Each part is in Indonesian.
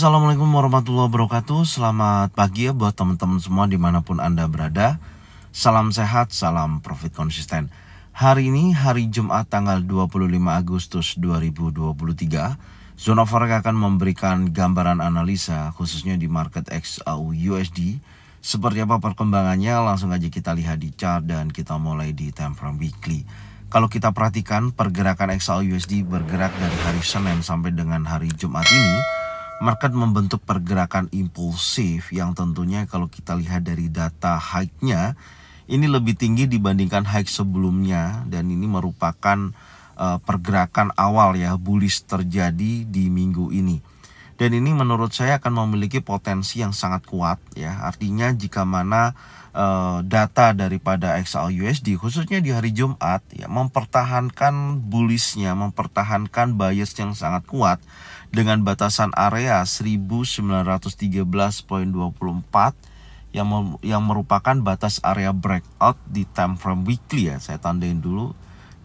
Assalamualaikum warahmatullahi wabarakatuh Selamat pagi ya buat teman-teman semua dimanapun Anda berada Salam sehat, salam profit konsisten Hari ini hari Jumat tanggal 25 Agustus 2023 Zona Forex akan memberikan gambaran analisa khususnya di market XAU USD Seperti apa perkembangannya langsung aja kita lihat di chart dan kita mulai di time frame weekly kalau kita perhatikan pergerakan XAU USD bergerak dari hari Senin sampai dengan hari Jumat ini Market membentuk pergerakan impulsif yang tentunya kalau kita lihat dari data high-nya ini lebih tinggi dibandingkan high sebelumnya dan ini merupakan uh, pergerakan awal ya bullish terjadi di minggu ini. Dan ini menurut saya akan memiliki potensi yang sangat kuat ya. Artinya jika mana uh, data daripada XAUUSD khususnya di hari Jumat ya mempertahankan bullishnya, mempertahankan bias yang sangat kuat dengan batasan area 1913.24 yang yang merupakan batas area breakout di time frame weekly ya. Saya tandain dulu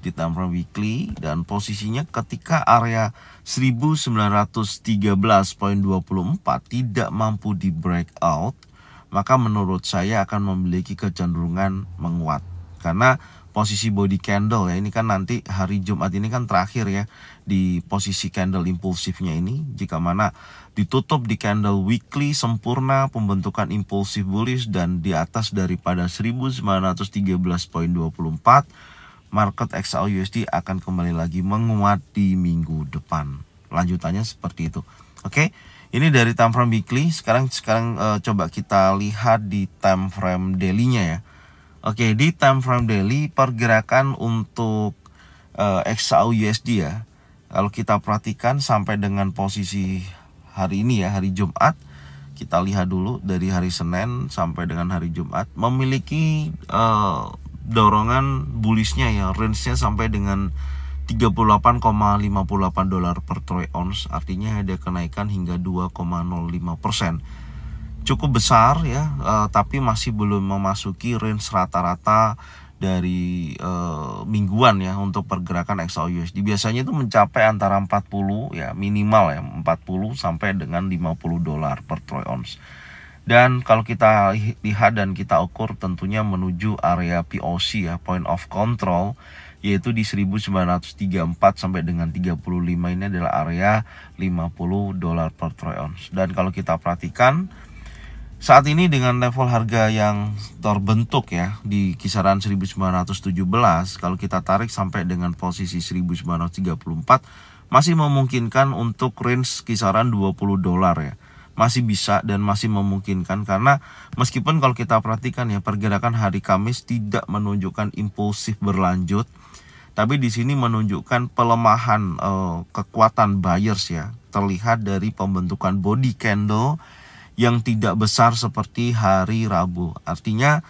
di time frame weekly dan posisinya ketika area 1913.24 tidak mampu di breakout, maka menurut saya akan memiliki kecenderungan menguat. Karena posisi body candle ya ini kan nanti hari Jumat ini kan terakhir ya di posisi candle impulsifnya ini jika mana ditutup di candle weekly sempurna pembentukan impulsif bullish dan di atas daripada 1913.24 market XAU akan kembali lagi menguat di minggu depan lanjutannya seperti itu oke okay? ini dari time frame weekly sekarang sekarang e, coba kita lihat di time frame dailynya ya Oke, di time frame daily pergerakan untuk uh, eh, XAU USD ya. Kalau kita perhatikan sampai dengan posisi hari ini ya, hari Jumat, kita lihat dulu dari hari Senin sampai dengan hari Jumat memiliki uh, dorongan bullishnya ya, range-nya sampai dengan 38,58 dolar per troy ounce artinya ada kenaikan hingga 2,05 persen cukup besar ya uh, tapi masih belum memasuki range rata-rata dari uh, mingguan ya untuk pergerakan XAUUSD biasanya itu mencapai antara 40 ya minimal ya 40 sampai dengan 50 dolar per troy ounce dan kalau kita lihat dan kita ukur tentunya menuju area POC ya point of control yaitu di 1934 sampai dengan 35 ini adalah area 50 dolar per troy ounce dan kalau kita perhatikan saat ini dengan level harga yang terbentuk ya di kisaran 1917 kalau kita tarik sampai dengan posisi 1934 masih memungkinkan untuk range kisaran 20 dolar ya. Masih bisa dan masih memungkinkan karena meskipun kalau kita perhatikan ya pergerakan hari Kamis tidak menunjukkan impulsif berlanjut tapi di sini menunjukkan pelemahan eh, kekuatan buyers ya terlihat dari pembentukan body candle yang tidak besar seperti hari Rabu. Artinya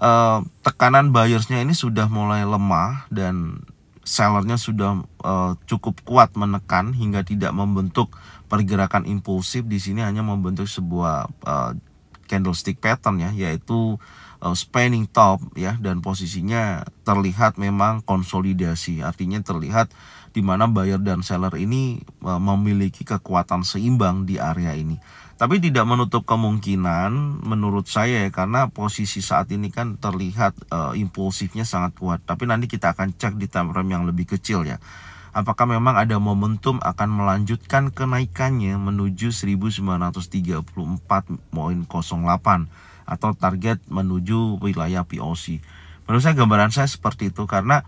eh, tekanan buyersnya ini sudah mulai lemah dan sellernya sudah eh, cukup kuat menekan hingga tidak membentuk pergerakan impulsif di sini hanya membentuk sebuah eh, candlestick pattern ya yaitu spanning top ya dan posisinya terlihat memang konsolidasi artinya terlihat di mana buyer dan seller ini memiliki kekuatan seimbang di area ini tapi tidak menutup kemungkinan menurut saya ya karena posisi saat ini kan terlihat e, impulsifnya sangat kuat. Tapi nanti kita akan cek di time frame yang lebih kecil ya. Apakah memang ada momentum akan melanjutkan kenaikannya menuju 1934.08 atau target menuju wilayah POC. Menurut saya gambaran saya seperti itu karena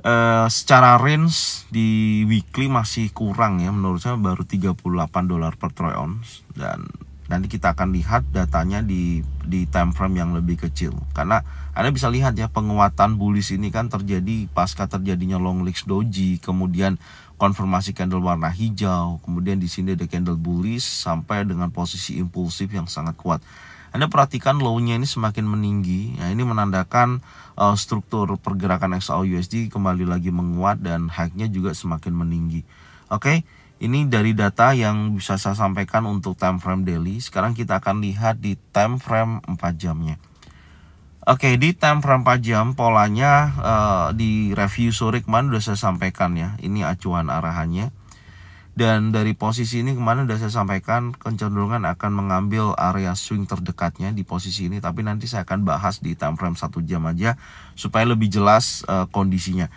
Uh, secara range di weekly masih kurang ya menurut saya baru 38 dolar per troy ounce dan nanti kita akan lihat datanya di di time frame yang lebih kecil karena Anda bisa lihat ya penguatan bullish ini kan terjadi pasca terjadinya long legs doji kemudian konfirmasi candle warna hijau, kemudian di sini ada candle bullish sampai dengan posisi impulsif yang sangat kuat. Anda perhatikan low-nya ini semakin meninggi. Ya, ini menandakan uh, struktur pergerakan XAU USD kembali lagi menguat dan high-nya juga semakin meninggi. Oke, okay? ini dari data yang bisa saya sampaikan untuk time frame daily. Sekarang kita akan lihat di time frame 4 jamnya. Oke, di time frame 4 jam polanya uh, di review sore kemarin udah saya sampaikan ya. Ini acuan arahannya. Dan dari posisi ini kemarin udah saya sampaikan kecenderungan akan mengambil area swing terdekatnya di posisi ini. Tapi nanti saya akan bahas di time frame 1 jam aja supaya lebih jelas uh, kondisinya.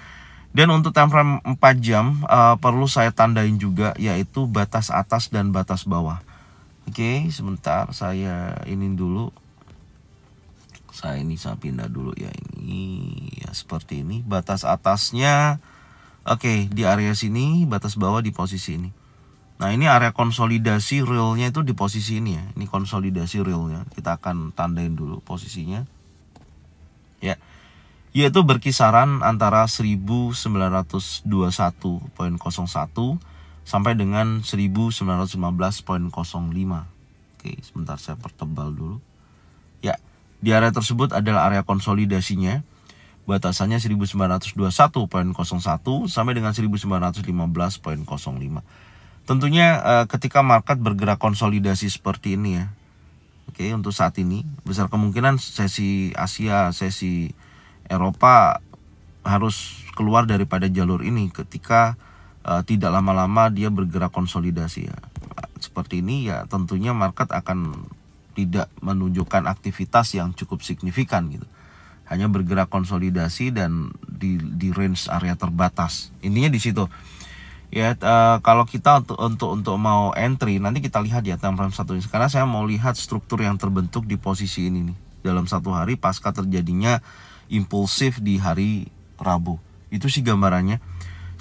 Dan untuk time frame 4 jam uh, perlu saya tandain juga yaitu batas atas dan batas bawah. Oke, okay, sebentar saya ini dulu saya ini saya pindah dulu ya ini ya seperti ini batas atasnya oke okay, di area sini batas bawah di posisi ini nah ini area konsolidasi realnya itu di posisi ini ya ini konsolidasi realnya kita akan tandain dulu posisinya ya yaitu berkisaran antara 1921.01 sampai dengan 1915.05 oke sebentar saya pertebal dulu di area tersebut adalah area konsolidasinya. Batasannya 1921.01 sampai dengan 1915.05. Tentunya eh, ketika market bergerak konsolidasi seperti ini ya. Oke, untuk saat ini besar kemungkinan sesi Asia, sesi Eropa harus keluar daripada jalur ini ketika eh, tidak lama-lama dia bergerak konsolidasi ya. Seperti ini ya tentunya market akan tidak menunjukkan aktivitas yang cukup signifikan gitu. Hanya bergerak konsolidasi dan di, di range area terbatas. Intinya di situ. Ya uh, kalau kita untuk untuk untuk mau entry nanti kita lihat ya time frame satu ini. Karena saya mau lihat struktur yang terbentuk di posisi ini nih dalam satu hari pasca terjadinya impulsif di hari Rabu. Itu sih gambarannya.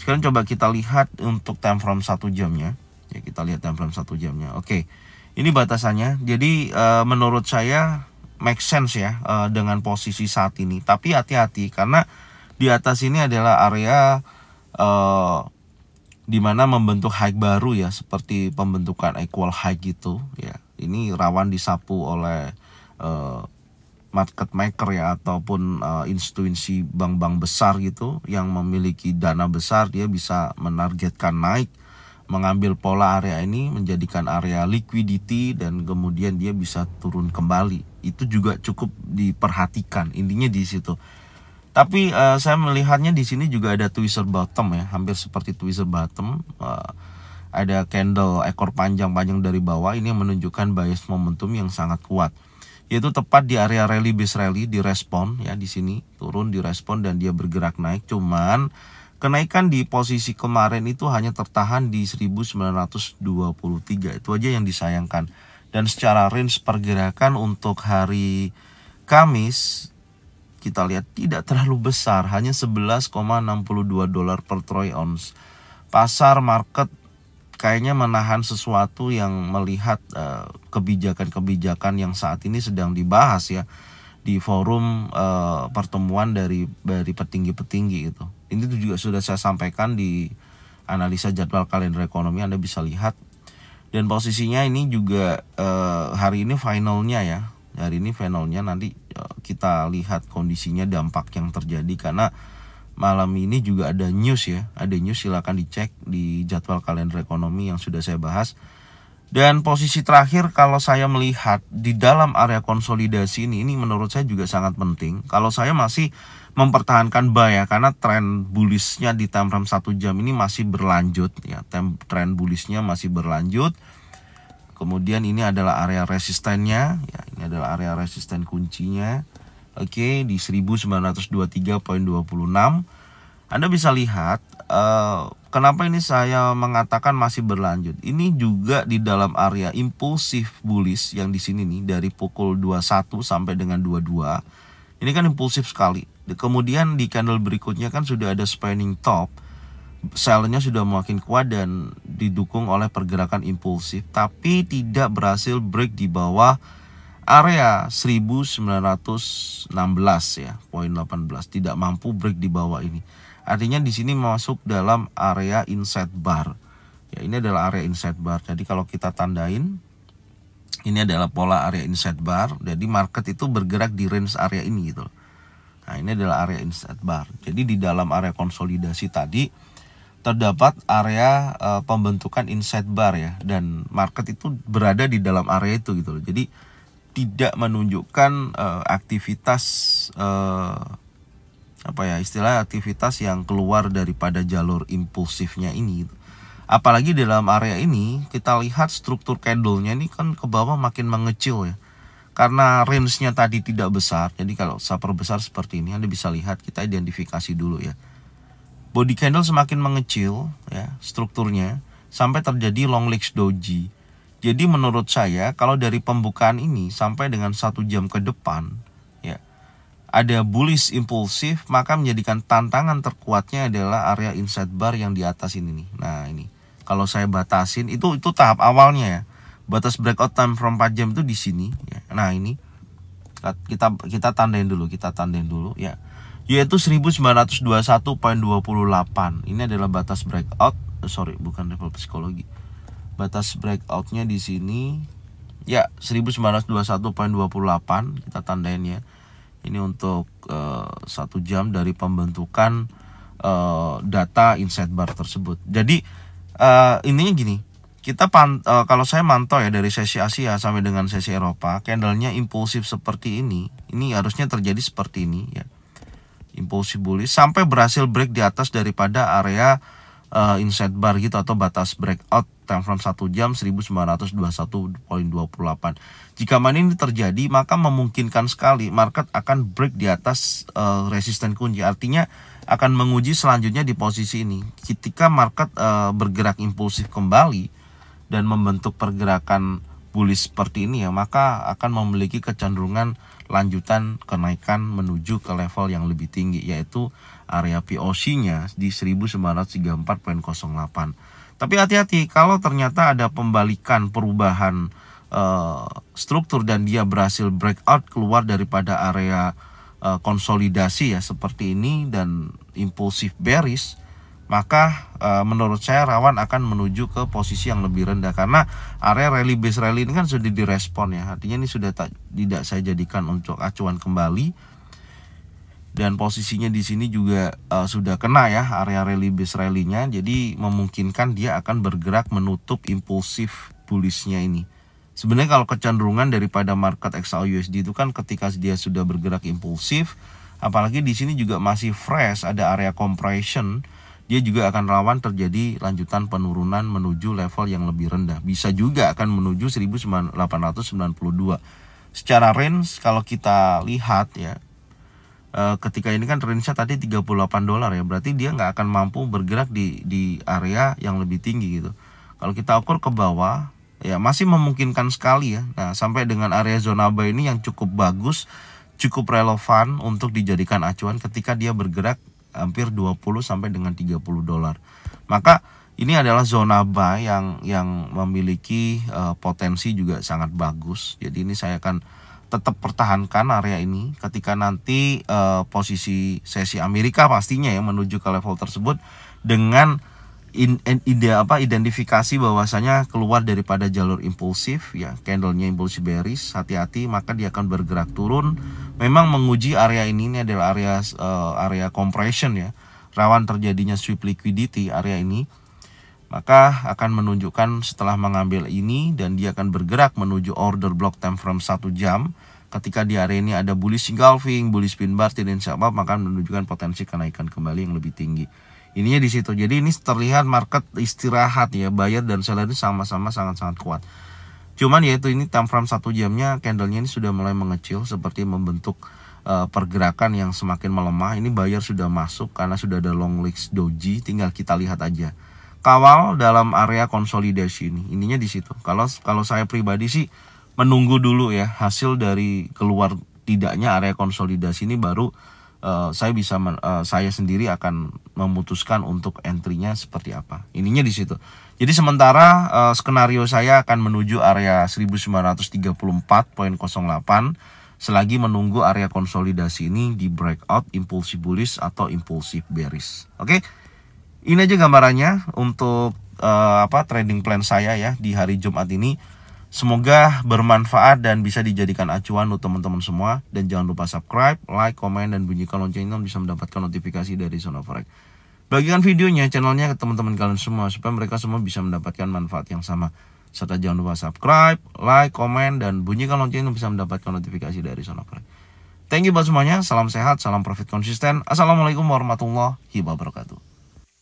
Sekarang coba kita lihat untuk time frame satu jamnya. Ya kita lihat time frame satu jamnya. Oke. Okay ini batasannya jadi uh, menurut saya make sense ya uh, dengan posisi saat ini tapi hati-hati karena di atas ini adalah area uh, eh, dimana membentuk high baru ya seperti pembentukan equal high gitu ya ini rawan disapu oleh uh, market maker ya ataupun uh, institusi bank-bank besar gitu yang memiliki dana besar dia bisa menargetkan naik mengambil pola area ini menjadikan area liquidity dan kemudian dia bisa turun kembali. Itu juga cukup diperhatikan intinya di situ. Tapi uh, saya melihatnya di sini juga ada twister bottom ya, hampir seperti twister bottom. Uh, ada candle ekor panjang-panjang dari bawah ini menunjukkan bias momentum yang sangat kuat. Yaitu tepat di area rally base rally direspon ya di sini turun direspon dan dia bergerak naik cuman Kenaikan di posisi kemarin itu hanya tertahan di 1923. Itu aja yang disayangkan. Dan secara range pergerakan untuk hari Kamis kita lihat tidak terlalu besar, hanya 11,62 dolar per troy ounce. Pasar market kayaknya menahan sesuatu yang melihat eh, kebijakan-kebijakan uh, yang saat ini sedang dibahas ya di forum uh, pertemuan dari dari petinggi-petinggi itu. Ini juga sudah saya sampaikan di analisa jadwal kalender ekonomi Anda bisa lihat. Dan posisinya ini juga uh, hari ini finalnya ya. Hari ini finalnya nanti eh, kita lihat kondisinya dampak yang terjadi karena malam ini juga ada news ya. Ada news silakan dicek di jadwal kalender ekonomi yang sudah saya bahas dan posisi terakhir kalau saya melihat di dalam area konsolidasi ini, ini menurut saya juga sangat penting. Kalau saya masih mempertahankan buy ya, karena tren bullishnya di time frame 1 jam ini masih berlanjut ya. Tren bullishnya masih berlanjut. Kemudian ini adalah area resistennya, ya, ini adalah area resisten kuncinya. Oke, di 1923.26. Anda bisa lihat uh, Kenapa ini saya mengatakan masih berlanjut? Ini juga di dalam area impulsif bullish yang di sini nih dari pukul 21 sampai dengan 22. Ini kan impulsif sekali. Kemudian di candle berikutnya kan sudah ada spanning top. Sellnya sudah makin kuat dan didukung oleh pergerakan impulsif tapi tidak berhasil break di bawah area 1916 ya, poin 18 tidak mampu break di bawah ini. Artinya di sini masuk dalam area inside bar. Ya, ini adalah area inside bar. Jadi kalau kita tandain ini adalah pola area inside bar. Jadi market itu bergerak di range area ini gitu Nah, ini adalah area inside bar. Jadi di dalam area konsolidasi tadi terdapat area e, pembentukan inside bar ya dan market itu berada di dalam area itu gitu loh. Jadi tidak menunjukkan e, aktivitas e, apa ya istilah aktivitas yang keluar daripada jalur impulsifnya ini apalagi dalam area ini kita lihat struktur candle-nya ini kan ke bawah makin mengecil ya karena range-nya tadi tidak besar jadi kalau saper besar seperti ini Anda bisa lihat kita identifikasi dulu ya body candle semakin mengecil ya strukturnya sampai terjadi long legs doji jadi menurut saya kalau dari pembukaan ini sampai dengan satu jam ke depan ada bullish impulsif maka menjadikan tantangan terkuatnya adalah area inside bar yang di atas ini nih nah ini kalau saya batasin itu itu tahap awalnya ya batas breakout time from 4 jam itu di sini ya. nah ini kita kita tandain dulu kita tandain dulu ya yaitu 1921.28 ini adalah batas breakout eh, sorry bukan level psikologi batas breakoutnya di sini ya 1921.28 kita tandain ya ini untuk eh, satu jam dari pembentukan uh, data inside bar tersebut. Jadi uh, intinya gini, kita uh, kalau saya mantau ya dari sesi Asia sampai dengan sesi Eropa, candlenya impulsif seperti ini. Ini harusnya terjadi seperti ini ya. Impulsif bullish sampai berhasil break di atas daripada area uh, eh, inside bar gitu atau batas breakout time frame 1 jam 1921.28. Jika money ini terjadi, maka memungkinkan sekali market akan break di atas uh, resisten kunci. Artinya akan menguji selanjutnya di posisi ini. Ketika market uh, bergerak impulsif kembali dan membentuk pergerakan bullish seperti ini ya, maka akan memiliki kecenderungan lanjutan kenaikan menuju ke level yang lebih tinggi yaitu area POC-nya di 1934.08. Tapi hati-hati kalau ternyata ada pembalikan perubahan uh, struktur dan dia berhasil breakout keluar daripada area uh, konsolidasi ya seperti ini dan impulsif bearish maka uh, menurut saya rawan akan menuju ke posisi yang lebih rendah karena area rally base rally ini kan sudah direspon ya artinya ini sudah tak, tidak saya jadikan untuk acuan kembali dan posisinya di sini juga uh, sudah kena ya area rally base rally jadi memungkinkan dia akan bergerak menutup impulsif bullishnya ini sebenarnya kalau kecenderungan daripada market XAUUSD itu kan ketika dia sudah bergerak impulsif apalagi di sini juga masih fresh ada area compression dia juga akan rawan terjadi lanjutan penurunan menuju level yang lebih rendah bisa juga akan menuju 1892 secara range kalau kita lihat ya Eh, ketika ini kan range tadi 38 dolar ya berarti dia nggak akan mampu bergerak di di area yang lebih tinggi gitu kalau kita ukur ke bawah ya masih memungkinkan sekali ya nah sampai dengan area zona buy ini yang cukup bagus cukup relevan untuk dijadikan acuan ketika dia bergerak hampir 20 sampai dengan 30 dolar maka ini adalah zona buy yang yang memiliki uh, potensi juga sangat bagus jadi ini saya akan tetap pertahankan area ini ketika nanti e, posisi sesi Amerika pastinya ya menuju ke level tersebut dengan in, in, ide apa identifikasi bahwasanya keluar daripada jalur impulsif ya candlenya impulsif bearish hati-hati maka dia akan bergerak turun memang menguji area ini ini adalah area e, area compression ya rawan terjadinya sweep liquidity area ini maka akan menunjukkan setelah mengambil ini dan dia akan bergerak menuju order block time frame 1 jam ketika di area ini ada bullish engulfing, bullish pin bar, tidak siapa maka menunjukkan potensi kenaikan kembali yang lebih tinggi. Ininya di situ. Jadi ini terlihat market istirahat ya, buyer dan seller ini sama-sama sangat-sangat kuat. Cuman yaitu ini time frame 1 jamnya candlenya ini sudah mulai mengecil seperti membentuk uh, pergerakan yang semakin melemah. Ini buyer sudah masuk karena sudah ada long legs doji, tinggal kita lihat aja kawal dalam area konsolidasi ini. Ininya di situ. Kalau kalau saya pribadi sih menunggu dulu ya hasil dari keluar tidaknya area konsolidasi ini baru uh, saya bisa men, uh, saya sendiri akan memutuskan untuk entry-nya seperti apa. Ininya di situ. Jadi sementara uh, skenario saya akan menuju area 1934.08 selagi menunggu area konsolidasi ini di breakout impulsif bullish atau impulsif bearish. Oke. Okay? Ini aja gambarannya untuk uh, apa trading plan saya ya di hari Jumat ini. Semoga bermanfaat dan bisa dijadikan acuan untuk teman-teman semua. Dan jangan lupa subscribe, like, komen, dan bunyikan loncengnya bisa mendapatkan notifikasi dari forex Bagikan videonya, channelnya ke teman-teman kalian semua supaya mereka semua bisa mendapatkan manfaat yang sama. Serta jangan lupa subscribe, like, komen, dan bunyikan loncengnya bisa mendapatkan notifikasi dari forex Thank you buat semuanya, salam sehat, salam profit konsisten. Assalamualaikum warahmatullahi wabarakatuh.